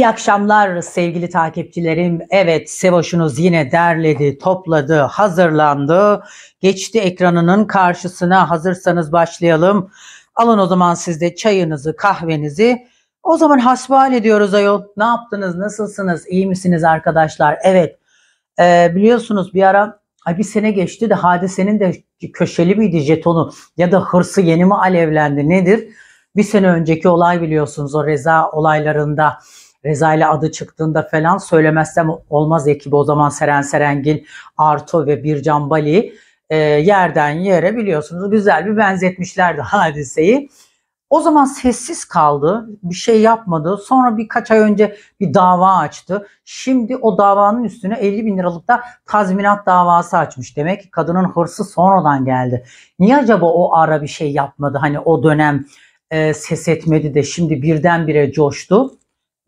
İyi akşamlar sevgili takipçilerim. Evet Sevoş'unuz yine derledi, topladı, hazırlandı. Geçti ekranının karşısına hazırsanız başlayalım. Alın o zaman siz de çayınızı, kahvenizi. O zaman hasbihal ediyoruz ayol. Ne yaptınız, nasılsınız, iyi misiniz arkadaşlar? Evet ee, biliyorsunuz bir ara ay bir sene geçti de hadisenin de köşeli miydi jetonu ya da hırsı yeni mi alevlendi nedir? Bir sene önceki olay biliyorsunuz o reza olaylarında Reza ile adı çıktığında falan söylemezsem olmaz ekibi o zaman Seren Serengil, Arto ve Bircan Bali e, yerden yere biliyorsunuz güzel bir benzetmişlerdi hadiseyi. O zaman sessiz kaldı, bir şey yapmadı. Sonra birkaç ay önce bir dava açtı. Şimdi o davanın üstüne 50 bin liralık da tazminat davası açmış. Demek ki kadının hırsı sonradan geldi. Niye acaba o ara bir şey yapmadı? Hani o dönem e, ses etmedi de şimdi birdenbire coştu.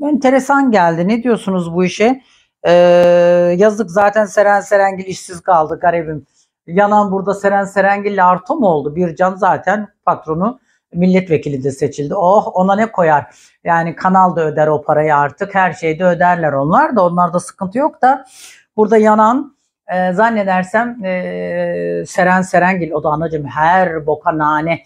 Enteresan geldi. Ne diyorsunuz bu işe? Ee, yazık zaten Seren Serengil işsiz kaldı garibim. Yanan burada Seren Serengil artı mı oldu? Bir can zaten patronu milletvekili de seçildi. Oh ona ne koyar? Yani kanal da öder o parayı artık. Her şeyi de öderler onlar da. Onlarda sıkıntı yok da. Burada yanan e, zannedersem e, Seren Serengil o da anacım her boka nane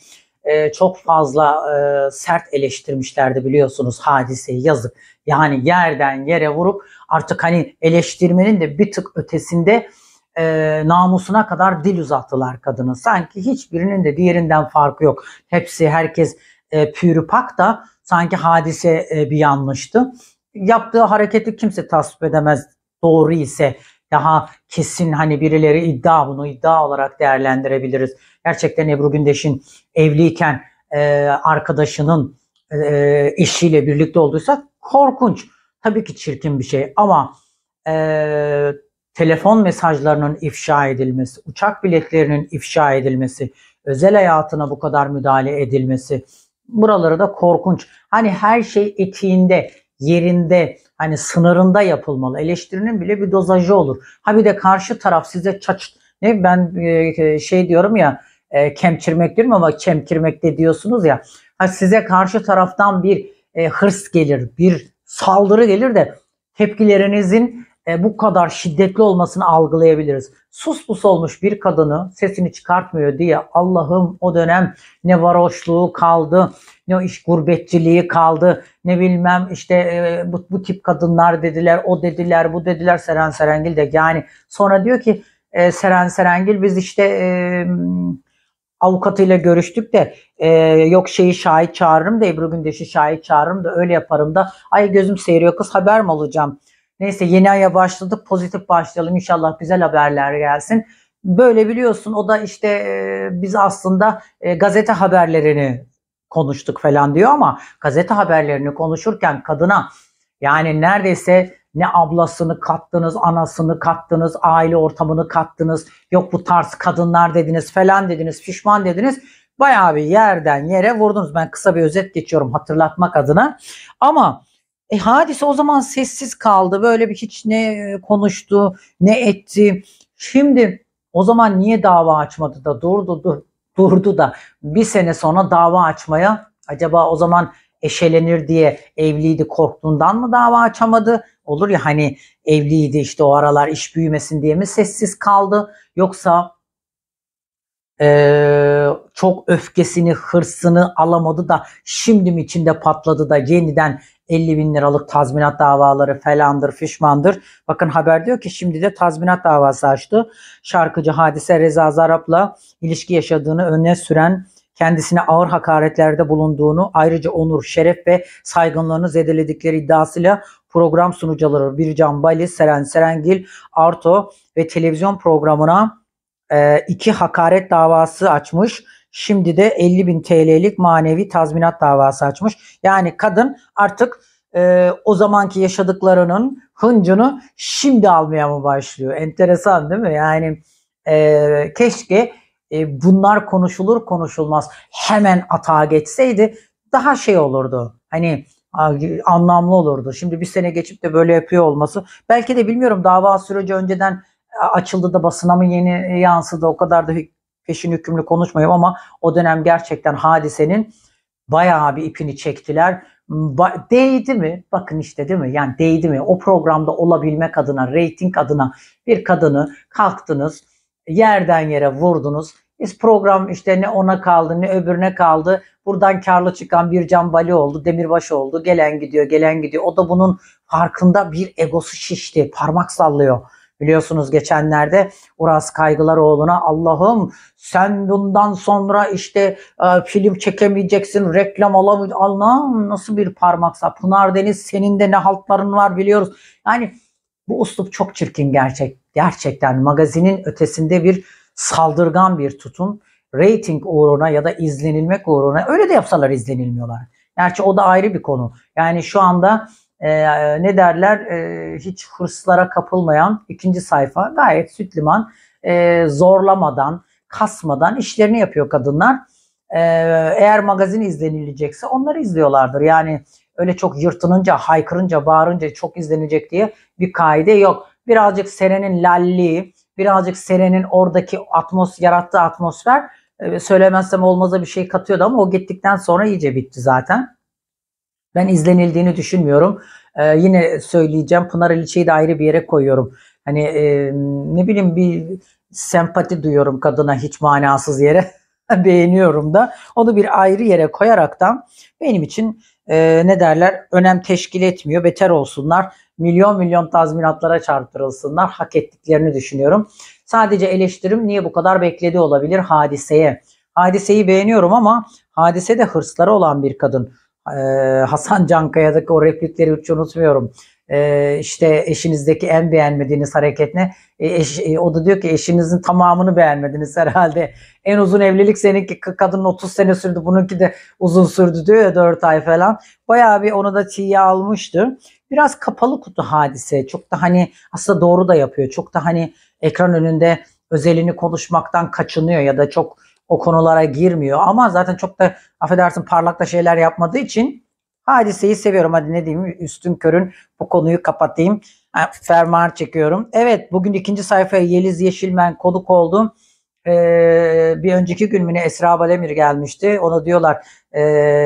ee, çok fazla e, sert eleştirmişlerdi biliyorsunuz hadiseyi yazık. Yani yerden yere vurup artık hani eleştirmenin de bir tık ötesinde e, namusuna kadar dil uzattılar kadını. Sanki hiçbirinin de diğerinden farkı yok. Hepsi herkes e, pürüpak da sanki hadise e, bir yanlıştı. Yaptığı hareketi kimse tasvip edemez doğru ise daha kesin hani birileri iddia bunu iddia olarak değerlendirebiliriz. Gerçekten Ebru Gündeş'in evliyken e, arkadaşının e, e, eşiyle birlikte olduysa korkunç. Tabii ki çirkin bir şey ama e, telefon mesajlarının ifşa edilmesi, uçak biletlerinin ifşa edilmesi, özel hayatına bu kadar müdahale edilmesi buraları da korkunç. Hani her şey etiğinde, yerinde, hani sınırında yapılmalı. Eleştirinin bile bir dozajı olur. Ha bir de karşı taraf size çaç ne ben e, e, şey diyorum ya e, kemçirmek diyorum ama kemkirmek de diyorsunuz ya. Ha size karşı taraftan bir e, hırs gelir, bir saldırı gelir de tepkilerinizin e, bu kadar şiddetli olmasını algılayabiliriz. Sus pus olmuş bir kadını sesini çıkartmıyor diye Allah'ım o dönem ne varoşluğu kaldı, ne iş gurbetçiliği kaldı, ne bilmem işte e, bu, bu tip kadınlar dediler, o dediler, bu dediler Seren Serengil de. Yani sonra diyor ki e, Seren Serengil biz işte e, avukatıyla görüştük de e, yok şeyi şahit çağırırım da Ebru Gündeş'i şahit çağırırım da öyle yaparım da ay gözüm seyiriyor kız haber mi alacağım? Neyse yeni aya başladık pozitif başlayalım inşallah güzel haberler gelsin. Böyle biliyorsun o da işte e, biz aslında e, gazete haberlerini konuştuk falan diyor ama gazete haberlerini konuşurken kadına yani neredeyse ne ablasını kattınız, anasını kattınız, aile ortamını kattınız, yok bu tarz kadınlar dediniz falan dediniz, pişman dediniz. Bayağı bir yerden yere vurdunuz. Ben kısa bir özet geçiyorum hatırlatmak adına. Ama e, hadise o zaman sessiz kaldı. Böyle bir hiç ne e, konuştu, ne etti. Şimdi o zaman niye dava açmadı da durdu, durdu da bir sene sonra dava açmaya acaba o zaman eşelenir diye evliydi korktuğundan mı dava açamadı? Olur ya hani evliydi işte o aralar iş büyümesin diye mi sessiz kaldı? Yoksa ee, çok öfkesini, hırsını alamadı da şimdi mi içinde patladı da yeniden 50 bin liralık tazminat davaları falandır, fişmandır. Bakın haber diyor ki şimdi de tazminat davası açtı. Şarkıcı Hadise Reza Zarap'la ilişki yaşadığını öne süren kendisine ağır hakaretlerde bulunduğunu ayrıca onur, şeref ve saygınlığını zedeledikleri iddiasıyla program sunucuları Bircan Bali, Seren Serengil, Arto ve televizyon programına e, iki hakaret davası açmış. Şimdi de 50 bin TL'lik manevi tazminat davası açmış. Yani kadın artık e, o zamanki yaşadıklarının hıncını şimdi almaya mı başlıyor? Enteresan değil mi? Yani e, keşke e, bunlar konuşulur konuşulmaz hemen atağa geçseydi daha şey olurdu. Hani anlamlı olurdu. Şimdi bir sene geçip de böyle yapıyor olması. Belki de bilmiyorum dava süreci önceden e, açıldı da basına mı yeni e, yansıdı o kadar da peşin hükümlü konuşmayayım ama o dönem gerçekten hadisenin bayağı bir ipini çektiler. Ba- değdi mi? Bakın işte değil mi? Yani değdi mi? O programda olabilmek adına, reyting adına bir kadını kalktınız yerden yere vurdunuz. Biz program işte ne ona kaldı ne öbürüne kaldı. Buradan karlı çıkan bir Can oldu, Demirbaş oldu. Gelen gidiyor, gelen gidiyor. O da bunun farkında bir egosu şişti. Parmak sallıyor. Biliyorsunuz geçenlerde Uras Kaygılaroğlu'na Allah'ım sen bundan sonra işte e, film çekemeyeceksin, reklam alamayacaksın. Allah'ım nasıl bir parmaksa. Pınar Deniz senin de ne haltların var biliyoruz. Yani bu uslup çok çirkin gerçek. Gerçekten magazinin ötesinde bir saldırgan bir tutum. Rating uğruna ya da izlenilmek uğruna öyle de yapsalar izlenilmiyorlar. Gerçi o da ayrı bir konu. Yani şu anda e, ne derler e, hiç hırslara kapılmayan ikinci sayfa gayet süt liman e, zorlamadan kasmadan işlerini yapıyor kadınlar. E, eğer magazin izlenilecekse onları izliyorlardır. Yani öyle çok yırtınınca, haykırınca, bağırınca çok izlenecek diye bir kaide yok. Birazcık Seren'in lalliği, birazcık Seren'in oradaki atmos yarattığı atmosfer e, söylemezsem olmaza bir şey katıyordu ama o gittikten sonra iyice bitti zaten. Ben izlenildiğini düşünmüyorum. Ee, yine söyleyeceğim Pınar İliçe'yi de ayrı bir yere koyuyorum. Hani e, ne bileyim bir sempati duyuyorum kadına hiç manasız yere. Beğeniyorum da. Onu bir ayrı yere koyaraktan benim için e, ne derler önem teşkil etmiyor. Beter olsunlar. Milyon milyon tazminatlara çarptırılsınlar. Hak ettiklerini düşünüyorum. Sadece eleştirim niye bu kadar bekledi olabilir hadiseye. Hadiseyi beğeniyorum ama hadise de hırsları olan bir kadın. Ee, Hasan Cankaya'daki o replikleri hiç unutmuyorum e, işte eşinizdeki en beğenmediğiniz hareket ne? E, eş, e, o da diyor ki eşinizin tamamını beğenmediniz herhalde. En uzun evlilik seninki kadının 30 sene sürdü bununki de uzun sürdü diyor ya 4 ay falan. Bayağı bir onu da tiye almıştı. Biraz kapalı kutu hadise çok da hani aslında doğru da yapıyor. Çok da hani ekran önünde özelini konuşmaktan kaçınıyor ya da çok o konulara girmiyor. Ama zaten çok da affedersin parlak da şeyler yapmadığı için Hadiseyi seviyorum. Hadi ne diyeyim üstün körün bu konuyu kapatayım. Yani fermuar çekiyorum. Evet bugün ikinci sayfaya Yeliz Yeşilmen konuk oldum. Ee, bir önceki gün müne Esra Balemir gelmişti. Ona diyorlar e,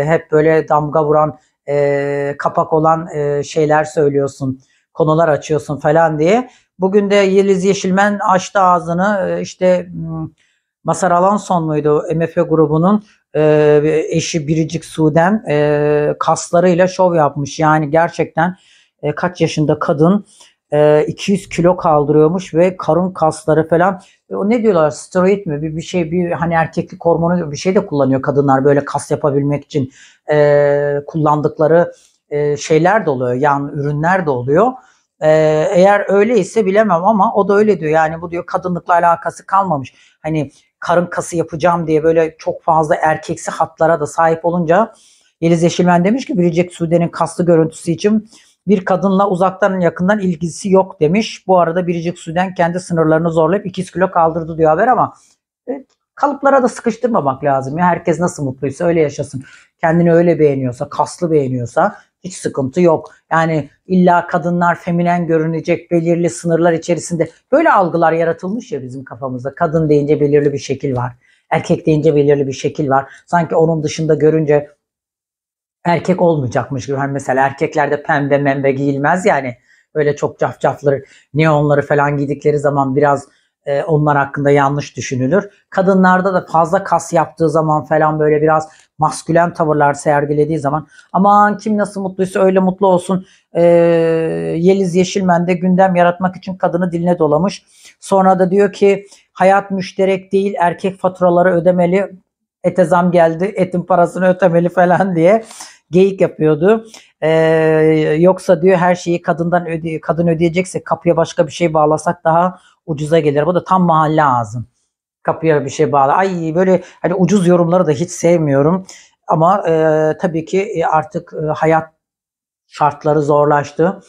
hep böyle damga vuran e, kapak olan e, şeyler söylüyorsun. Konular açıyorsun falan diye. Bugün de Yeliz Yeşilmen açtı ağzını. E, işte hmm, Masar Alanson muydu MF grubunun e, eşi Biricik Sudem e, kaslarıyla şov yapmış. Yani gerçekten e, kaç yaşında kadın e, 200 kilo kaldırıyormuş ve karın kasları falan. E, o ne diyorlar steroid mi bir, bir şey bir hani erkeklik hormonu bir şey de kullanıyor kadınlar böyle kas yapabilmek için e, kullandıkları e, şeyler de oluyor yani ürünler de oluyor. Ee, eğer öyleyse bilemem ama o da öyle diyor. Yani bu diyor kadınlıkla alakası kalmamış. Hani karın kası yapacağım diye böyle çok fazla erkeksi hatlara da sahip olunca Yeliz Yeşilmen demiş ki Biricik Sude'nin kaslı görüntüsü için bir kadınla uzaktan yakından ilgisi yok demiş. Bu arada Biricik Sudan kendi sınırlarını zorlayıp 200 kilo kaldırdı diyor haber ama e, kalıplara da sıkıştırmamak lazım. Ya herkes nasıl mutluysa öyle yaşasın. Kendini öyle beğeniyorsa, kaslı beğeniyorsa hiç sıkıntı yok. Yani illa kadınlar feminen görünecek belirli sınırlar içerisinde böyle algılar yaratılmış ya bizim kafamızda. Kadın deyince belirli bir şekil var. Erkek deyince belirli bir şekil var. Sanki onun dışında görünce erkek olmayacakmış gibi. Hani mesela erkeklerde pembe membe giyilmez yani. böyle çok cafcafları, neonları falan giydikleri zaman biraz e, onlar hakkında yanlış düşünülür. Kadınlarda da fazla kas yaptığı zaman falan böyle biraz maskülen tavırlar sergilediği zaman aman kim nasıl mutluysa öyle mutlu olsun. E, Yeliz Yeşilmen de gündem yaratmak için kadını diline dolamış. Sonra da diyor ki hayat müşterek değil erkek faturaları ödemeli. Ete zam geldi etin parasını ödemeli falan diye geyik yapıyordu. Ee, yoksa diyor her şeyi kadından öde kadın ödeyecekse kapıya başka bir şey bağlasak daha ucuza gelir. Bu da tam mahalle ağzım. Kapıya bir şey bağlı. Ay böyle hani ucuz yorumları da hiç sevmiyorum. Ama e, tabii ki e, artık e, hayat şartları zorlaştı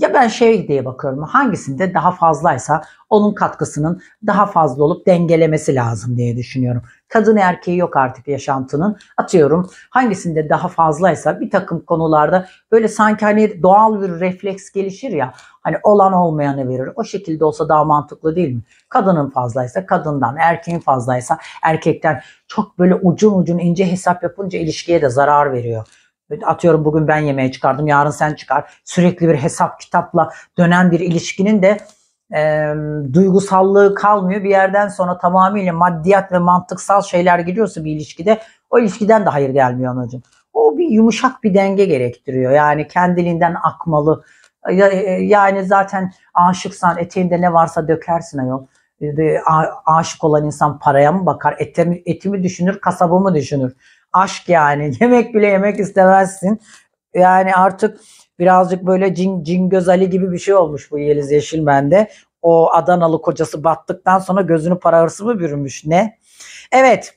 ya ben şey diye bakıyorum hangisinde daha fazlaysa onun katkısının daha fazla olup dengelemesi lazım diye düşünüyorum. Kadın erkeği yok artık yaşantının atıyorum hangisinde daha fazlaysa bir takım konularda böyle sanki hani doğal bir refleks gelişir ya hani olan olmayanı verir o şekilde olsa daha mantıklı değil mi? Kadının fazlaysa kadından erkeğin fazlaysa erkekten çok böyle ucun ucun ince hesap yapınca ilişkiye de zarar veriyor. Atıyorum bugün ben yemeğe çıkardım, yarın sen çıkar. Sürekli bir hesap kitapla dönen bir ilişkinin de e, duygusallığı kalmıyor. Bir yerden sonra tamamıyla maddiyat ve mantıksal şeyler giriyorsa bir ilişkide o ilişkiden de hayır gelmiyor anacığım. O bir yumuşak bir denge gerektiriyor. Yani kendiliğinden akmalı. E, e, yani zaten aşıksan eteğinde ne varsa dökersin ayol. E, aşık olan insan paraya mı bakar, etimi, etimi düşünür, kasabımı düşünür aşk yani. Yemek bile yemek istemezsin. Yani artık birazcık böyle cin, cin göz Ali gibi bir şey olmuş bu Yeliz Yeşilmen'de. O Adanalı kocası battıktan sonra gözünü para hırsı mı bürümüş ne? Evet.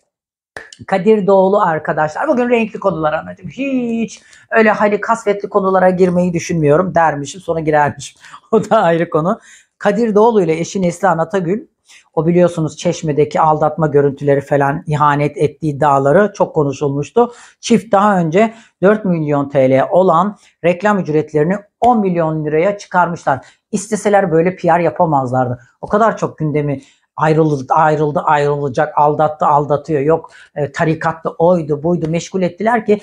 Kadir Doğulu arkadaşlar. Bugün renkli konular anladım. Hiç öyle hani kasvetli konulara girmeyi düşünmüyorum dermişim. Sonra girermişim. O da ayrı konu. Kadir Doğulu ile eşi Neslihan Atagül o biliyorsunuz Çeşme'deki aldatma görüntüleri falan ihanet ettiği iddiaları çok konuşulmuştu. Çift daha önce 4 milyon TL olan reklam ücretlerini 10 milyon liraya çıkarmışlar. İsteseler böyle PR yapamazlardı. O kadar çok gündemi ayrıldı, ayrıldı, ayrılacak, aldattı, aldatıyor. Yok e, tarikatta oydu, buydu meşgul ettiler ki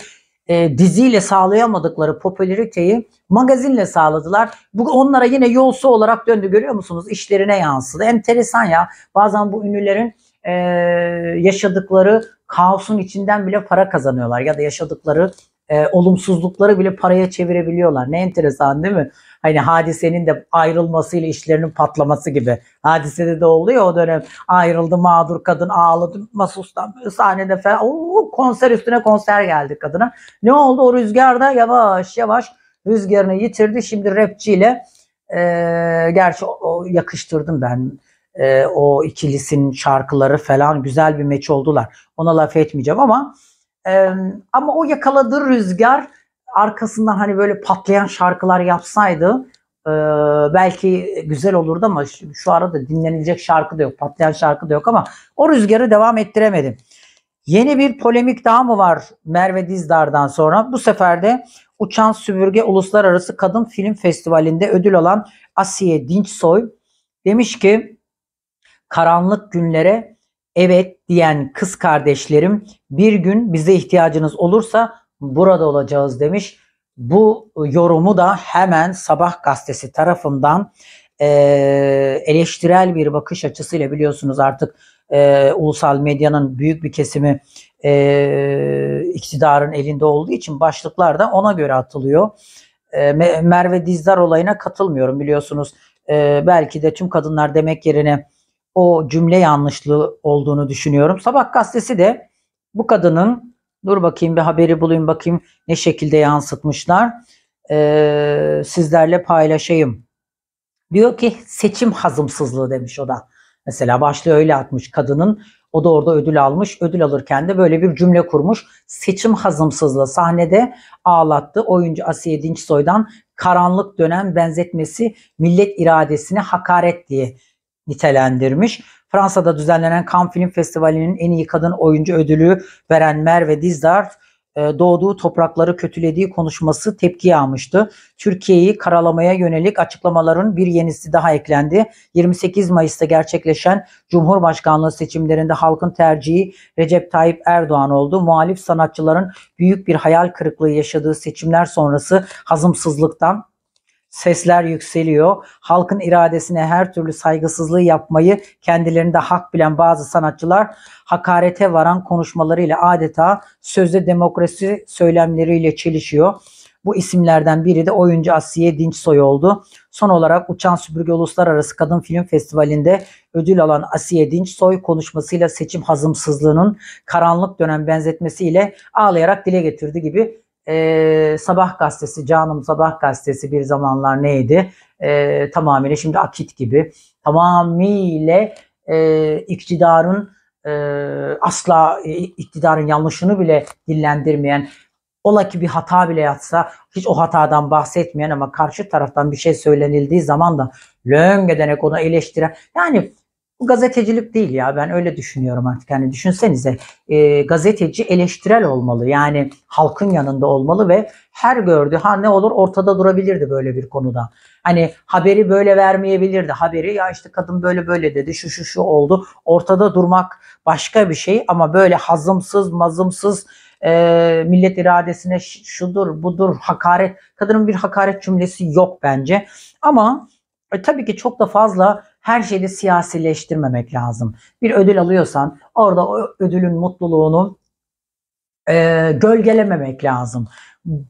e, diziyle sağlayamadıkları popülariteyi magazinle sağladılar. Bu onlara yine yolsu olarak döndü görüyor musunuz? İşlerine yansıdı. Enteresan ya. Bazen bu ünlülerin e, yaşadıkları kaosun içinden bile para kazanıyorlar ya da yaşadıkları e, olumsuzlukları bile paraya çevirebiliyorlar. Ne enteresan değil mi? hani hadisenin de ayrılmasıyla işlerinin patlaması gibi. Hadisede de oluyor o dönem. Ayrıldı mağdur kadın ağladı masustan sahnede falan. Oo, konser üstüne konser geldi kadına. Ne oldu? O rüzgarda yavaş yavaş rüzgarını yitirdi. Şimdi rapçiyle e, gerçi o, o yakıştırdım ben e, o ikilisinin şarkıları falan güzel bir meç oldular. Ona laf etmeyeceğim ama e, ama o yakaladığı rüzgar arkasından hani böyle patlayan şarkılar yapsaydı e, belki güzel olurdu ama şu, şu arada dinlenilecek şarkı da yok, patlayan şarkı da yok ama o rüzgarı devam ettiremedim. Yeni bir polemik daha mı var Merve Dizdar'dan sonra? Bu sefer de Uçan Süpürge Uluslararası Kadın Film Festivali'nde ödül alan Asiye Dinçsoy demiş ki karanlık günlere evet diyen kız kardeşlerim bir gün bize ihtiyacınız olursa burada olacağız demiş. Bu yorumu da hemen Sabah gazetesi tarafından e, eleştirel bir bakış açısıyla biliyorsunuz artık e, ulusal medyanın büyük bir kesimi e, iktidarın elinde olduğu için başlıklar da ona göre atılıyor. E, Merve Dizdar olayına katılmıyorum biliyorsunuz. E, belki de tüm kadınlar demek yerine o cümle yanlışlığı olduğunu düşünüyorum. Sabah gazetesi de bu kadının Dur bakayım bir haberi bulayım bakayım ne şekilde yansıtmışlar. Ee, sizlerle paylaşayım. Diyor ki seçim hazımsızlığı demiş o da. Mesela başlığı öyle atmış kadının. O da orada ödül almış. Ödül alırken de böyle bir cümle kurmuş. Seçim hazımsızlığı sahnede ağlattı. Oyuncu Asiye Dinçsoy'dan karanlık dönem benzetmesi millet iradesine hakaret diye nitelendirmiş. Fransa'da düzenlenen Cannes Film Festivali'nin en iyi kadın oyuncu ödülü veren Merve Dizdar e, doğduğu toprakları kötülediği konuşması tepki almıştı. Türkiye'yi karalamaya yönelik açıklamaların bir yenisi daha eklendi. 28 Mayıs'ta gerçekleşen Cumhurbaşkanlığı seçimlerinde halkın tercihi Recep Tayyip Erdoğan oldu. Muhalif sanatçıların büyük bir hayal kırıklığı yaşadığı seçimler sonrası hazımsızlıktan sesler yükseliyor. Halkın iradesine her türlü saygısızlığı yapmayı kendilerinde hak bilen bazı sanatçılar hakarete varan konuşmalarıyla adeta sözde demokrasi söylemleriyle çelişiyor. Bu isimlerden biri de oyuncu Asiye Dinçsoy oldu. Son olarak Uçan Süpürge Uluslararası Kadın Film Festivali'nde ödül alan Asiye Dinçsoy konuşmasıyla seçim hazımsızlığının karanlık dönem benzetmesiyle ağlayarak dile getirdi gibi e, Sabah Gazetesi, Canım Sabah Gazetesi bir zamanlar neydi? E, tamamıyla şimdi Akit gibi tamamıyla e, iktidarın e, asla e, iktidarın yanlışını bile dillendirmeyen ola ki bir hata bile yatsa hiç o hatadan bahsetmeyen ama karşı taraftan bir şey söylenildiği zaman da löngedenek onu eleştiren yani gazetecilik değil ya ben öyle düşünüyorum artık. Yani düşünsenize e, gazeteci eleştirel olmalı. Yani halkın yanında olmalı ve her gördüğü ha ne olur ortada durabilirdi böyle bir konuda. Hani haberi böyle vermeyebilirdi. Haberi ya işte kadın böyle böyle dedi şu şu şu oldu. Ortada durmak başka bir şey ama böyle hazımsız mazımsız e, millet iradesine şudur budur hakaret. Kadının bir hakaret cümlesi yok bence. Ama e, tabii ki çok da fazla her şeyi siyasileştirmemek lazım. Bir ödül alıyorsan orada o ödülün mutluluğunu e, gölgelememek lazım.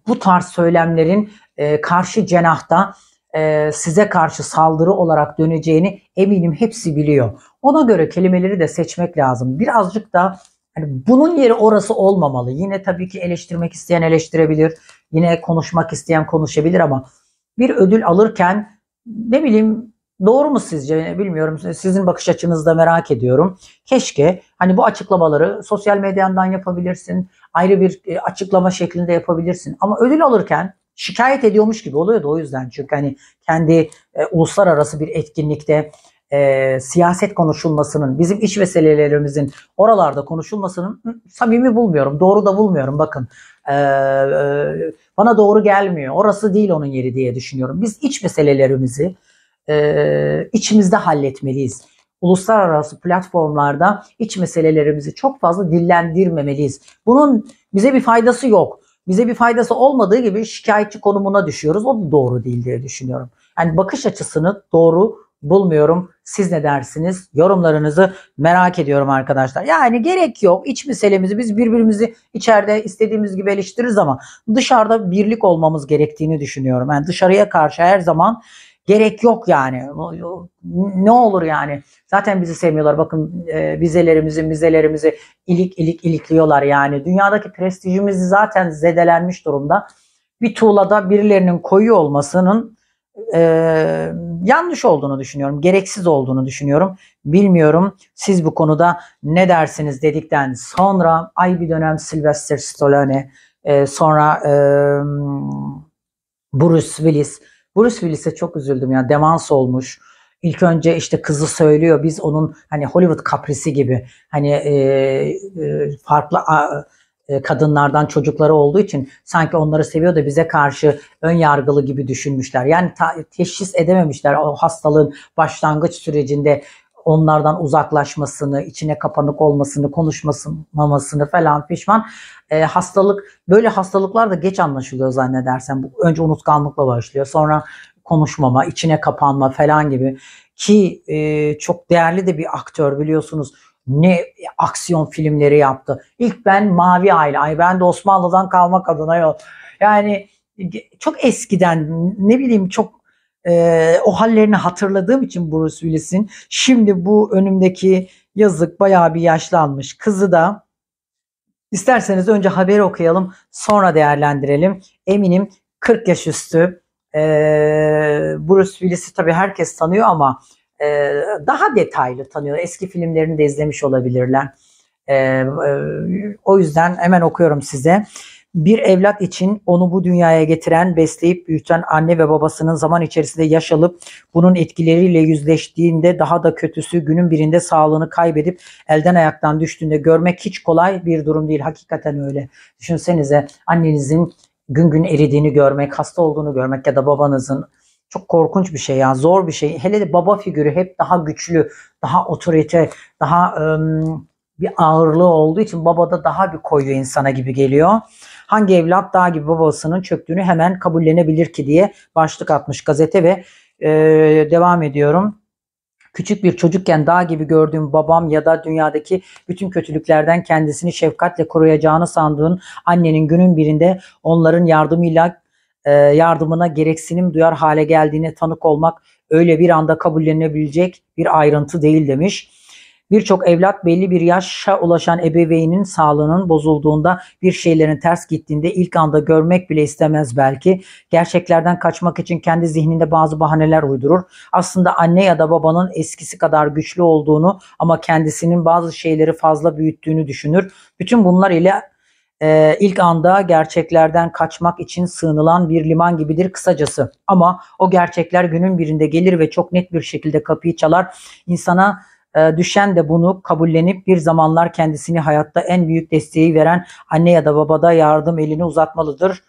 Bu tarz söylemlerin e, karşı cenahta e, size karşı saldırı olarak döneceğini eminim hepsi biliyor. Ona göre kelimeleri de seçmek lazım. Birazcık da yani bunun yeri orası olmamalı. Yine tabii ki eleştirmek isteyen eleştirebilir. Yine konuşmak isteyen konuşabilir ama bir ödül alırken ne bileyim Doğru mu sizce bilmiyorum. Sizin bakış açınızda merak ediyorum. Keşke hani bu açıklamaları sosyal medyandan yapabilirsin. Ayrı bir e, açıklama şeklinde yapabilirsin. Ama ödül alırken şikayet ediyormuş gibi oluyor da o yüzden. Çünkü hani kendi e, uluslararası bir etkinlikte e, siyaset konuşulmasının, bizim iç meselelerimizin oralarda konuşulmasının hı, samimi bulmuyorum. Doğru da bulmuyorum bakın. E, e, bana doğru gelmiyor. Orası değil onun yeri diye düşünüyorum. Biz iç meselelerimizi e, içimizde halletmeliyiz. Uluslararası platformlarda iç meselelerimizi çok fazla dillendirmemeliyiz. Bunun bize bir faydası yok. Bize bir faydası olmadığı gibi şikayetçi konumuna düşüyoruz. O da doğru değil diye düşünüyorum. Yani bakış açısını doğru bulmuyorum. Siz ne dersiniz? Yorumlarınızı merak ediyorum arkadaşlar. Yani gerek yok. İç meselemizi biz birbirimizi içeride istediğimiz gibi eleştiririz ama dışarıda birlik olmamız gerektiğini düşünüyorum. Yani dışarıya karşı her zaman Gerek yok yani. Ne olur yani. Zaten bizi sevmiyorlar. Bakın e, vizelerimizi, vizelerimizi ilik ilik ilikliyorlar yani. Dünyadaki prestijimizi zaten zedelenmiş durumda. Bir tuğlada birilerinin koyu olmasının e, yanlış olduğunu düşünüyorum. Gereksiz olduğunu düşünüyorum. Bilmiyorum siz bu konuda ne dersiniz dedikten sonra ay bir dönem Sylvester Stallone e, sonra e, Bruce Willis Bruce Willis'e çok üzüldüm ya demans olmuş. İlk önce işte kızı söylüyor biz onun hani Hollywood kaprisi gibi hani e, e, farklı a, e, kadınlardan çocukları olduğu için sanki onları seviyor da bize karşı ön yargılı gibi düşünmüşler. Yani ta, teşhis edememişler o hastalığın başlangıç sürecinde onlardan uzaklaşmasını, içine kapanık olmasını, konuşmamasını falan pişman. E, hastalık böyle hastalıklar da geç anlaşılıyor zannedersen. Bu önce unutkanlıkla başlıyor. Sonra konuşmama, içine kapanma falan gibi ki e, çok değerli de bir aktör biliyorsunuz. Ne aksiyon filmleri yaptı. İlk ben Mavi Aile, ay ben de Osmanlı'dan kalmak adına yol. Yani çok eskiden ne bileyim çok ee, o hallerini hatırladığım için Bruce Willis'in şimdi bu önümdeki yazık bayağı bir yaşlanmış kızı da isterseniz önce haberi okuyalım sonra değerlendirelim. Eminim 40 yaş üstü e, Bruce Willis'i tabii herkes tanıyor ama e, daha detaylı tanıyor. Eski filmlerini de izlemiş olabilirler. E, e, o yüzden hemen okuyorum size bir evlat için onu bu dünyaya getiren, besleyip büyüten anne ve babasının zaman içerisinde yaş alıp bunun etkileriyle yüzleştiğinde daha da kötüsü günün birinde sağlığını kaybedip elden ayaktan düştüğünde görmek hiç kolay bir durum değil. Hakikaten öyle. Düşünsenize annenizin gün gün eridiğini görmek, hasta olduğunu görmek ya da babanızın çok korkunç bir şey ya zor bir şey. Hele de baba figürü hep daha güçlü, daha otorite, daha ım, bir ağırlığı olduğu için babada daha bir koyuyor insana gibi geliyor. Hangi evlat daha gibi babasının çöktüğünü hemen kabullenebilir ki diye başlık atmış gazete ve e, devam ediyorum. Küçük bir çocukken dağ gibi gördüğüm babam ya da dünyadaki bütün kötülüklerden kendisini şefkatle koruyacağını sandığın annenin günün birinde onların yardımıyla e, yardımına gereksinim duyar hale geldiğine tanık olmak öyle bir anda kabullenebilecek bir ayrıntı değil demiş. Birçok evlat belli bir yaşa ulaşan ebeveynin sağlığının bozulduğunda bir şeylerin ters gittiğinde ilk anda görmek bile istemez belki. Gerçeklerden kaçmak için kendi zihninde bazı bahaneler uydurur. Aslında anne ya da babanın eskisi kadar güçlü olduğunu ama kendisinin bazı şeyleri fazla büyüttüğünü düşünür. Bütün bunlar ile e, ilk anda gerçeklerden kaçmak için sığınılan bir liman gibidir kısacası. Ama o gerçekler günün birinde gelir ve çok net bir şekilde kapıyı çalar. İnsana ee, düşen de bunu kabullenip bir zamanlar kendisini hayatta en büyük desteği veren anne ya da babada yardım elini uzatmalıdır.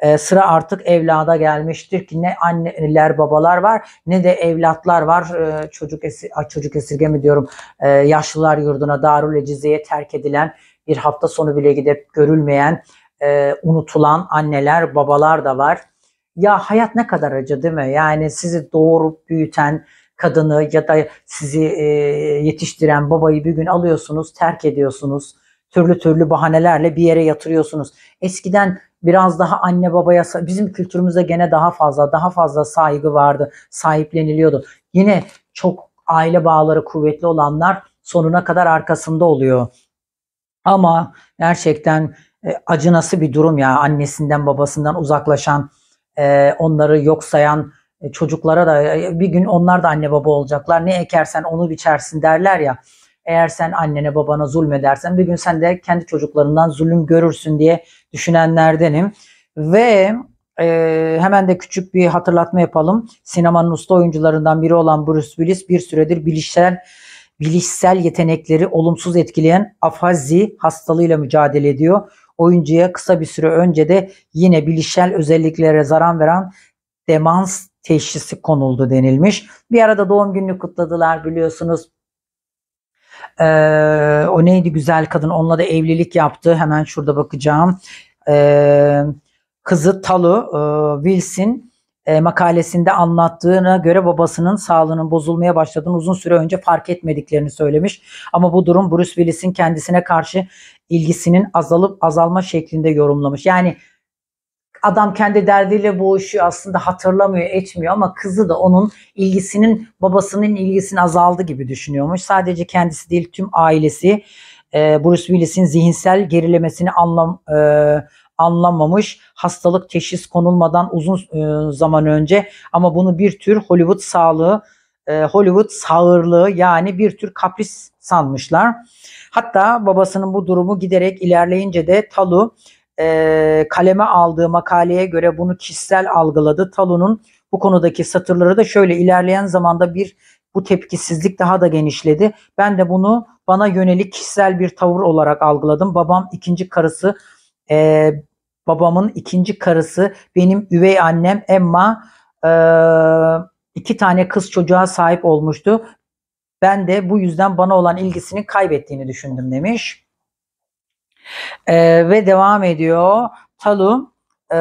E, sıra artık evlada gelmiştir ki ne anneler babalar var ne de evlatlar var e, çocuk esir, çocuk esirgeme diyorum e, yaşlılar yurduna darul Ecize'ye terk edilen bir hafta sonu bile gidip görülmeyen e, unutulan anneler babalar da var. Ya hayat ne kadar acı değil mi? Yani sizi doğurup büyüten kadını ya da sizi e, yetiştiren babayı bir gün alıyorsunuz, terk ediyorsunuz. Türlü türlü bahanelerle bir yere yatırıyorsunuz. Eskiden biraz daha anne babaya bizim kültürümüzde gene daha fazla daha fazla saygı vardı. Sahipleniliyordu. Yine çok aile bağları kuvvetli olanlar sonuna kadar arkasında oluyor. Ama gerçekten e, acınası bir durum ya annesinden babasından uzaklaşan, e, onları yok sayan e, çocuklara da e, bir gün onlar da anne baba olacaklar. Ne ekersen onu biçersin derler ya. Eğer sen annene babana zulmedersen bir gün sen de kendi çocuklarından zulüm görürsün diye düşünenlerdenim. Ve e, hemen de küçük bir hatırlatma yapalım. Sinemanın usta oyuncularından biri olan Bruce Willis bir süredir bilişsel bilişsel yetenekleri olumsuz etkileyen afazi hastalığıyla mücadele ediyor. Oyuncuya kısa bir süre önce de yine bilişsel özelliklere zarar veren demans teşhisi konuldu denilmiş. Bir arada doğum gününü kutladılar biliyorsunuz. Ee, o neydi güzel kadın onunla da evlilik yaptı. Hemen şurada bakacağım. Ee, kızı Talu e, Wilson e, makalesinde anlattığına göre babasının sağlığının bozulmaya başladığını uzun süre önce fark etmediklerini söylemiş. Ama bu durum Bruce Willis'in kendisine karşı ilgisinin azalıp azalma şeklinde yorumlamış. Yani adam kendi derdiyle boğuşuyor aslında hatırlamıyor etmiyor ama kızı da onun ilgisinin babasının ilgisinin azaldı gibi düşünüyormuş. Sadece kendisi değil tüm ailesi e, Bruce Willis'in zihinsel gerilemesini anlam e, anlamamış. Hastalık teşhis konulmadan uzun e, zaman önce ama bunu bir tür Hollywood sağlığı e, Hollywood sağırlığı yani bir tür kapris sanmışlar. Hatta babasının bu durumu giderek ilerleyince de Talu e, kaleme aldığı makaleye göre bunu kişisel algıladı. Talun'un bu konudaki satırları da şöyle ilerleyen zamanda bir bu tepkisizlik daha da genişledi. Ben de bunu bana yönelik kişisel bir tavır olarak algıladım. Babam ikinci karısı, e, babamın ikinci karısı benim üvey annem Emma e, iki tane kız çocuğa sahip olmuştu. Ben de bu yüzden bana olan ilgisini kaybettiğini düşündüm demiş. E, ve devam ediyor. Talum e,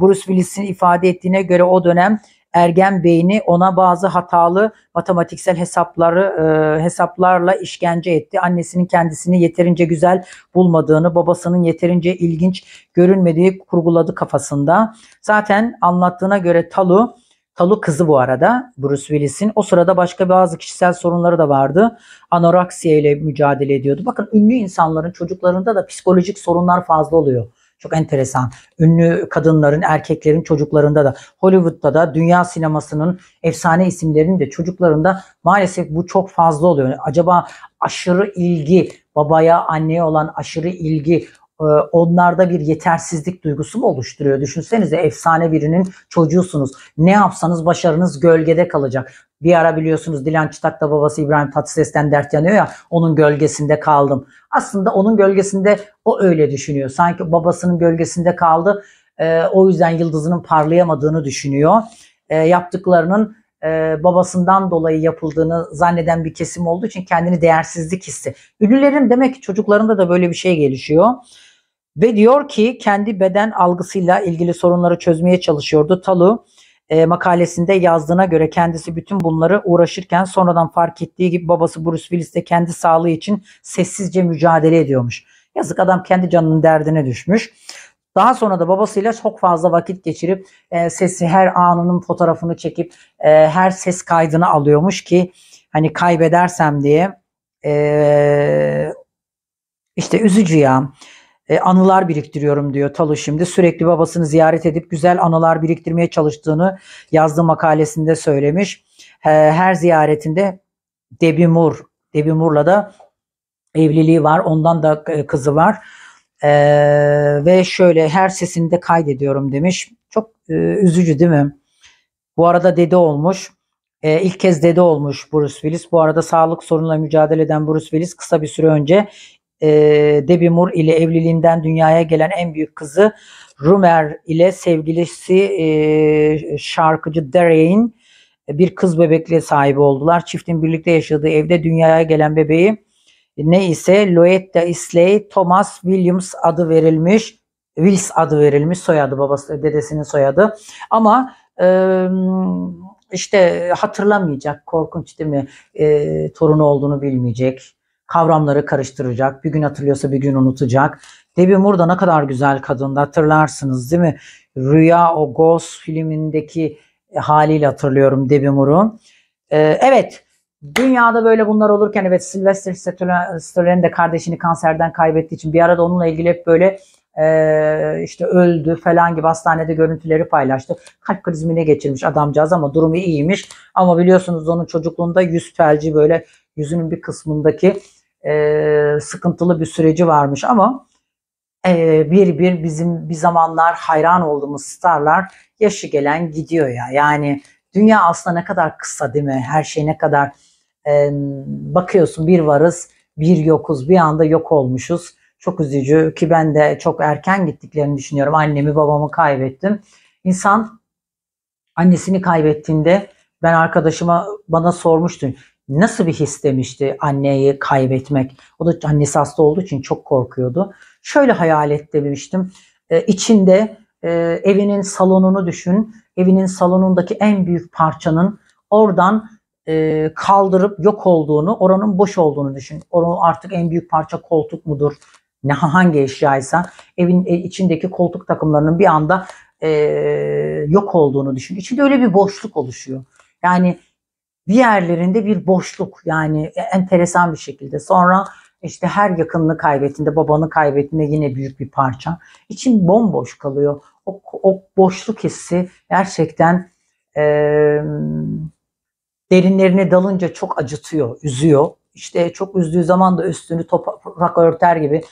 Bruce Willis'in ifade ettiğine göre o dönem ergen beyni ona bazı hatalı matematiksel hesapları e, hesaplarla işkence etti. Annesinin kendisini yeterince güzel bulmadığını, babasının yeterince ilginç görünmediği kurguladı kafasında. Zaten anlattığına göre Talu Talu kızı bu arada Bruce Willis'in. O sırada başka bazı kişisel sorunları da vardı. Anoraksiya ile mücadele ediyordu. Bakın ünlü insanların çocuklarında da psikolojik sorunlar fazla oluyor. Çok enteresan. Ünlü kadınların, erkeklerin çocuklarında da Hollywood'da da dünya sinemasının efsane isimlerinin de çocuklarında maalesef bu çok fazla oluyor. Acaba aşırı ilgi, babaya, anneye olan aşırı ilgi ee, onlarda bir yetersizlik duygusu mu oluşturuyor? Düşünsenize efsane birinin çocuğusunuz. Ne yapsanız başarınız gölgede kalacak. Bir ara biliyorsunuz Dilan Çıtak babası İbrahim Tatlıses'ten dert yanıyor ya onun gölgesinde kaldım. Aslında onun gölgesinde o öyle düşünüyor. Sanki babasının gölgesinde kaldı. E, o yüzden yıldızının parlayamadığını düşünüyor. E, yaptıklarının e, babasından dolayı yapıldığını zanneden bir kesim olduğu için kendini değersizlik hissi. Ünlülerin demek ki çocuklarında da böyle bir şey gelişiyor. Ve diyor ki kendi beden algısıyla ilgili sorunları çözmeye çalışıyordu. Talu e, makalesinde yazdığına göre kendisi bütün bunları uğraşırken sonradan fark ettiği gibi babası Bruce Willis de kendi sağlığı için sessizce mücadele ediyormuş. Yazık adam kendi canının derdine düşmüş. Daha sonra da babasıyla çok fazla vakit geçirip e, sesi her anının fotoğrafını çekip e, her ses kaydını alıyormuş ki hani kaybedersem diye e, işte üzücü ya. E, anılar biriktiriyorum diyor Talu şimdi. Sürekli babasını ziyaret edip güzel anılar biriktirmeye çalıştığını yazdığı makalesinde söylemiş. E, her ziyaretinde debimur, debimurla da evliliği var. Ondan da e, kızı var. ve şöyle her sesini de kaydediyorum demiş. Çok üzücü değil mi? Bu arada dede olmuş. E, ilk kez dede olmuş Bruce Willis. Bu arada sağlık sorunla mücadele eden Bruce Willis kısa bir süre önce e, Debbie Moore ile evliliğinden dünyaya gelen en büyük kızı Rumer ile sevgilisi e, şarkıcı Darien e, bir kız bebekle sahibi oldular. Çiftin birlikte yaşadığı evde dünyaya gelen bebeği ne ise Loetta Isley Thomas Williams adı verilmiş. Wills adı verilmiş soyadı babası dedesinin soyadı. Ama e, işte hatırlamayacak korkunç değil mi? E, torunu olduğunu bilmeyecek kavramları karıştıracak. Bir gün hatırlıyorsa bir gün unutacak. Debbie Moore da ne kadar güzel kadındı hatırlarsınız değil mi? Rüya o Ghost filmindeki haliyle hatırlıyorum Debbie Moore'un. Ee, evet dünyada böyle bunlar olurken evet Sylvester Stallone'nin de kardeşini kanserden kaybettiği için bir arada onunla ilgili hep böyle e, işte öldü falan gibi hastanede görüntüleri paylaştı. Kalp krizmine geçirmiş adamcağız ama durumu iyiymiş. Ama biliyorsunuz onun çocukluğunda yüz felci böyle yüzünün bir kısmındaki e, sıkıntılı bir süreci varmış ama e, bir bir bizim bir zamanlar hayran olduğumuz starlar yaşı gelen gidiyor ya. Yani dünya aslında ne kadar kısa değil mi? Her şey ne kadar e, bakıyorsun bir varız bir yokuz bir anda yok olmuşuz. Çok üzücü ki ben de çok erken gittiklerini düşünüyorum. Annemi babamı kaybettim. İnsan annesini kaybettiğinde ben arkadaşıma bana sormuştum nasıl bir his demişti anneyi kaybetmek. O da annesi hasta olduğu için çok korkuyordu. Şöyle hayal et demiştim. E, içinde e, evinin salonunu düşün. Evinin salonundaki en büyük parçanın oradan e, kaldırıp yok olduğunu, oranın boş olduğunu düşün. Onu artık en büyük parça koltuk mudur? Ne hangi eşyaysa evin e, içindeki koltuk takımlarının bir anda e, yok olduğunu düşün. İçinde öyle bir boşluk oluşuyor. Yani Diğerlerinde bir boşluk yani e, enteresan bir şekilde. Sonra işte her yakınını kaybettiğinde, babanı kaybettiğinde yine büyük bir parça. İçin bomboş kalıyor. O, o boşluk hissi gerçekten e, derinlerine dalınca çok acıtıyor, üzüyor. İşte çok üzdüğü zaman da üstünü toprak örter gibi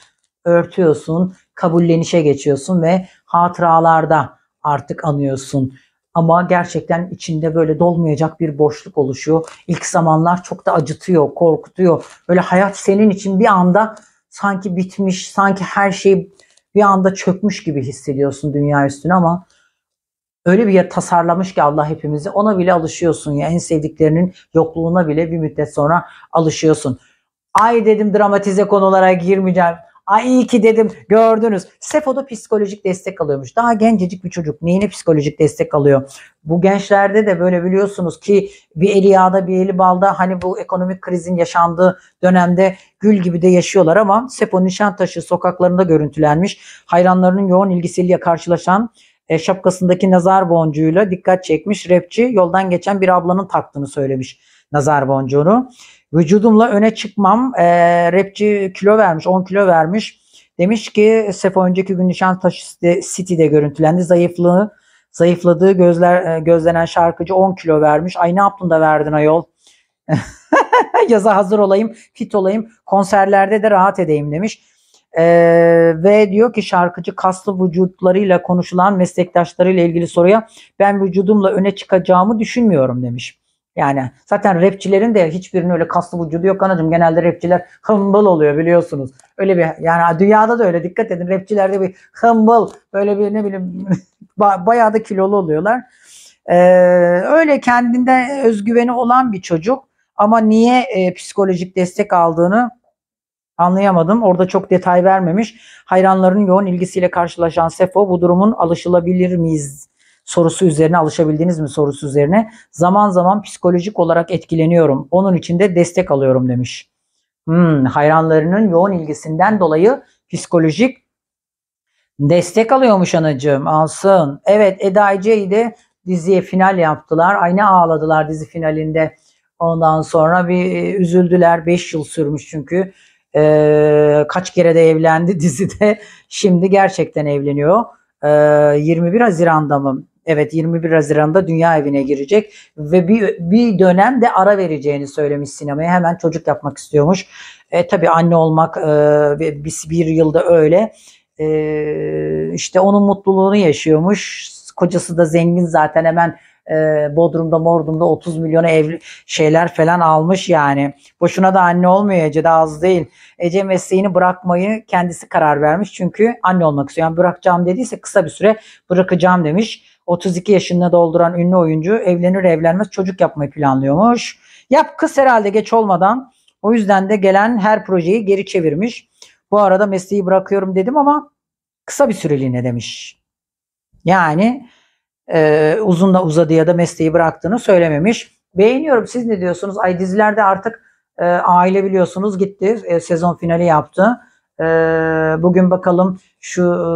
örtüyorsun, kabullenişe geçiyorsun ve hatıralarda artık anıyorsun ama gerçekten içinde böyle dolmayacak bir boşluk oluşuyor. İlk zamanlar çok da acıtıyor, korkutuyor. Böyle hayat senin için bir anda sanki bitmiş, sanki her şey bir anda çökmüş gibi hissediyorsun dünya üstüne ama öyle bir yer tasarlamış ki Allah hepimizi ona bile alışıyorsun ya en sevdiklerinin yokluğuna bile bir müddet sonra alışıyorsun. Ay dedim dramatize konulara girmeyeceğim. Ay iyi ki dedim gördünüz. Sefo'da psikolojik destek alıyormuş. Daha gencecik bir çocuk neyine psikolojik destek alıyor? Bu gençlerde de böyle biliyorsunuz ki bir eli yağda bir eli balda hani bu ekonomik krizin yaşandığı dönemde gül gibi de yaşıyorlar ama Sepo Nişantaşı sokaklarında görüntülenmiş. Hayranlarının yoğun ilgisiyle karşılaşan e, şapkasındaki nazar boncuğuyla dikkat çekmiş rapçi yoldan geçen bir ablanın taktığını söylemiş nazar boncuğunu. Vücudumla öne çıkmam. E, rapçi kilo vermiş 10 kilo vermiş. Demiş ki Sefo önceki gün Nişantaşı City'de görüntülendi. Zayıflığı zayıfladığı gözler e, gözlenen şarkıcı 10 kilo vermiş. Ay ne yaptın da verdin ayol. Yaza hazır olayım, fit olayım, konserlerde de rahat edeyim demiş. Ee, ve diyor ki şarkıcı kaslı vücutlarıyla konuşulan meslektaşlarıyla ilgili soruya ben vücudumla öne çıkacağımı düşünmüyorum demiş. Yani zaten rapçilerin de hiçbirinin öyle kaslı vücudu yok anacığım. Genelde rapçiler hımbıl oluyor biliyorsunuz. Öyle bir yani dünyada da öyle dikkat edin. Rapçilerde bir hımbıl böyle bir ne bileyim bayağı da kilolu oluyorlar. Ee, öyle kendinde özgüveni olan bir çocuk ama niye e, psikolojik destek aldığını anlayamadım. Orada çok detay vermemiş. Hayranların yoğun ilgisiyle karşılaşan Sefo bu durumun alışılabilir miyiz sorusu üzerine alışabildiğiniz mi sorusu üzerine zaman zaman psikolojik olarak etkileniyorum. Onun için de destek alıyorum demiş. Hmm, hayranlarının yoğun ilgisinden dolayı psikolojik destek alıyormuş anacığım. Alsın. Evet Eda Ece'yi de diziye final yaptılar. Aynı ağladılar dizi finalinde. Ondan sonra bir e, üzüldüler. 5 yıl sürmüş çünkü. Ee, kaç kere de evlendi dizide. Şimdi gerçekten evleniyor. Ee, 21 Haziran'da mı? Evet 21 Haziran'da Dünya Evi'ne girecek ve bir, bir dönem de ara vereceğini söylemiş sinemaya. Hemen çocuk yapmak istiyormuş. E, tabii anne olmak e, bir, bir yılda öyle. E, işte onun mutluluğunu yaşıyormuş. Kocası da zengin zaten hemen e, Bodrum'da Mordum'da 30 milyona ev şeyler falan almış yani. Boşuna da anne olmuyor Ece Daha az değil. Ece mesleğini bırakmayı kendisi karar vermiş çünkü anne olmak istiyor. Yani bırakacağım dediyse kısa bir süre bırakacağım demiş 32 yaşında dolduran ünlü oyuncu evlenir evlenmez çocuk yapmayı planlıyormuş. Yap kız herhalde geç olmadan o yüzden de gelen her projeyi geri çevirmiş. Bu arada mesleği bırakıyorum dedim ama kısa bir süreliğine demiş. Yani e, uzun da uzadı ya da mesleği bıraktığını söylememiş. Beğeniyorum siz ne diyorsunuz? Ay dizilerde artık e, aile biliyorsunuz gitti e, sezon finali yaptı. E, bugün bakalım şu e,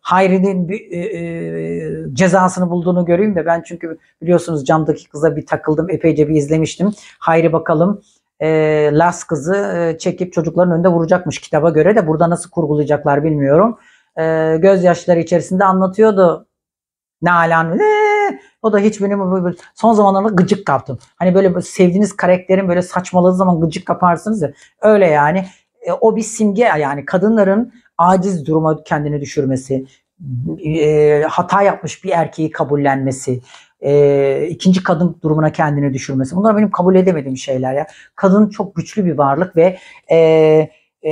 Hayri'nin e, e, cezasını bulduğunu göreyim de ben çünkü biliyorsunuz camdaki kıza bir takıldım epeyce bir izlemiştim. Hayri bakalım e, Las kızı e, çekip çocukların önünde vuracakmış kitaba göre de burada nasıl kurgulayacaklar bilmiyorum. E, gözyaşları içerisinde anlatıyordu ne alan ne ee! o da hiç benim son zamanlarda gıcık kaptım. Hani böyle sevdiğiniz karakterin böyle saçmaladığı zaman gıcık kaparsınız ya. Öyle yani e, o bir simge yani kadınların aciz duruma kendini düşürmesi, e, hata yapmış bir erkeği kabullenmesi, e, ikinci kadın durumuna kendini düşürmesi. Bunlar benim kabul edemediğim şeyler ya. Kadın çok güçlü bir varlık ve e, e,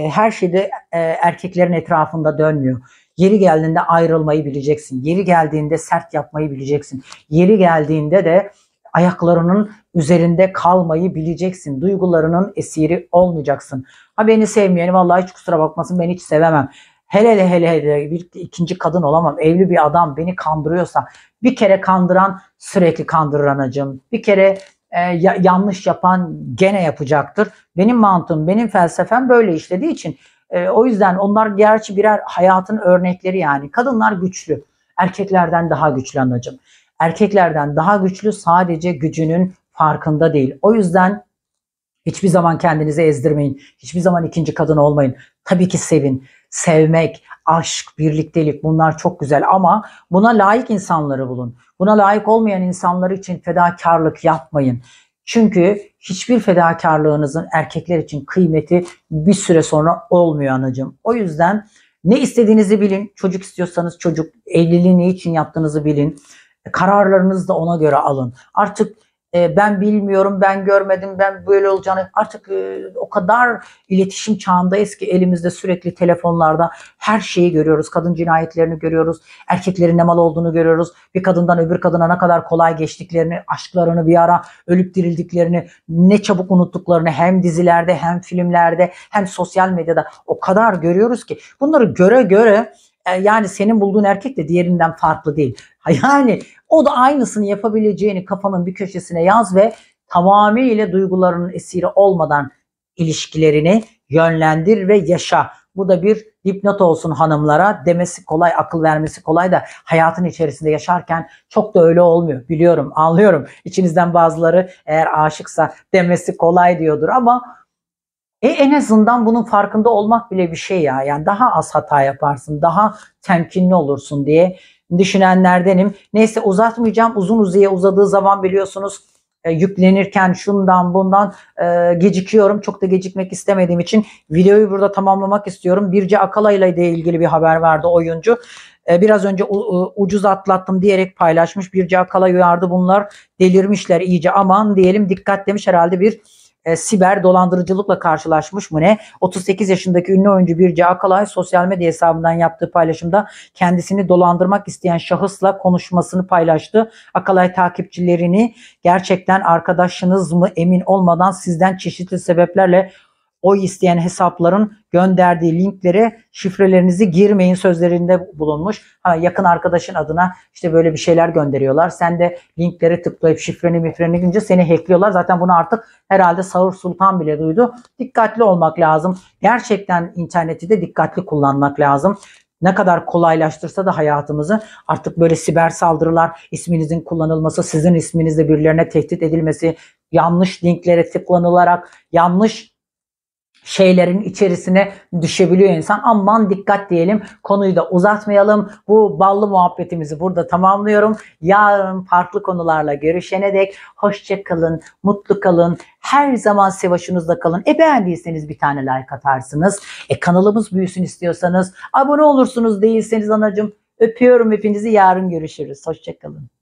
her şeyde e, erkeklerin etrafında dönmüyor. Yeri geldiğinde ayrılmayı bileceksin. Yeri geldiğinde sert yapmayı bileceksin. Yeri geldiğinde de ayaklarının üzerinde kalmayı bileceksin. Duygularının esiri olmayacaksın. Ha beni sevmeyeni vallahi hiç kusura bakmasın ben hiç sevemem. Hele hele hele hele bir ikinci kadın olamam. Evli bir adam beni kandırıyorsa bir kere kandıran sürekli kandırır anacığım. Bir kere e, ya, yanlış yapan gene yapacaktır. Benim mantığım, benim felsefem böyle işlediği için e, o yüzden onlar gerçi birer hayatın örnekleri yani. Kadınlar güçlü. Erkeklerden daha güçlü anacığım. Erkeklerden daha güçlü sadece gücünün farkında değil. O yüzden Hiçbir zaman kendinizi ezdirmeyin. Hiçbir zaman ikinci kadın olmayın. Tabii ki sevin. Sevmek, aşk, birliktelik bunlar çok güzel ama buna layık insanları bulun. Buna layık olmayan insanlar için fedakarlık yapmayın. Çünkü hiçbir fedakarlığınızın erkekler için kıymeti bir süre sonra olmuyor anacığım. O yüzden ne istediğinizi bilin. Çocuk istiyorsanız çocuk, evliliği ne için yaptığınızı bilin. Kararlarınızı da ona göre alın. Artık e, ben bilmiyorum, ben görmedim, ben böyle olacağını artık e, o kadar iletişim çağındayız ki elimizde sürekli telefonlarda her şeyi görüyoruz. Kadın cinayetlerini görüyoruz, erkeklerin ne mal olduğunu görüyoruz. Bir kadından öbür kadına ne kadar kolay geçtiklerini, aşklarını bir ara ölüp dirildiklerini, ne çabuk unuttuklarını hem dizilerde hem filmlerde hem sosyal medyada o kadar görüyoruz ki bunları göre göre e, yani senin bulduğun erkek de diğerinden farklı değil. Yani o da aynısını yapabileceğini kafanın bir köşesine yaz ve tamamıyla duygularının esiri olmadan ilişkilerini yönlendir ve yaşa. Bu da bir dipnot olsun hanımlara. Demesi kolay, akıl vermesi kolay da hayatın içerisinde yaşarken çok da öyle olmuyor. Biliyorum, anlıyorum. İçinizden bazıları eğer aşıksa demesi kolay diyordur ama e, en azından bunun farkında olmak bile bir şey ya. Yani daha az hata yaparsın, daha temkinli olursun diye düşünenlerdenim. Neyse uzatmayacağım. Uzun uzaya uzadığı zaman biliyorsunuz e, yüklenirken şundan bundan e, gecikiyorum. Çok da gecikmek istemediğim için videoyu burada tamamlamak istiyorum. Birce Akala ile ilgili bir haber vardı oyuncu. E, biraz önce u, ucuz atlattım diyerek paylaşmış. Birce Akala uyardı bunlar delirmişler iyice aman diyelim dikkat demiş herhalde bir e, siber dolandırıcılıkla karşılaşmış mı ne? 38 yaşındaki ünlü oyuncu Birce Akalay sosyal medya hesabından yaptığı paylaşımda kendisini dolandırmak isteyen şahısla konuşmasını paylaştı. Akalay takipçilerini gerçekten arkadaşınız mı emin olmadan sizden çeşitli sebeplerle oy isteyen hesapların gönderdiği linklere şifrelerinizi girmeyin sözlerinde bulunmuş. Ha, yakın arkadaşın adına işte böyle bir şeyler gönderiyorlar. Sen de linklere tıklayıp şifreni mifreni girince seni hackliyorlar. Zaten bunu artık herhalde Sağır Sultan bile duydu. Dikkatli olmak lazım. Gerçekten interneti de dikkatli kullanmak lazım ne kadar kolaylaştırsa da hayatımızı artık böyle siber saldırılar isminizin kullanılması, sizin isminizle birilerine tehdit edilmesi, yanlış linklere tıklanılarak yanlış şeylerin içerisine düşebiliyor insan. Aman dikkat diyelim. Konuyu da uzatmayalım. Bu ballı muhabbetimizi burada tamamlıyorum. Yarın farklı konularla görüşene dek hoşça kalın, mutlu kalın. Her zaman sevaşınızda kalın. E beğendiyseniz bir tane like atarsınız. E kanalımız büyüsün istiyorsanız abone olursunuz değilseniz anacım. Öpüyorum hepinizi. Yarın görüşürüz. Hoşça kalın.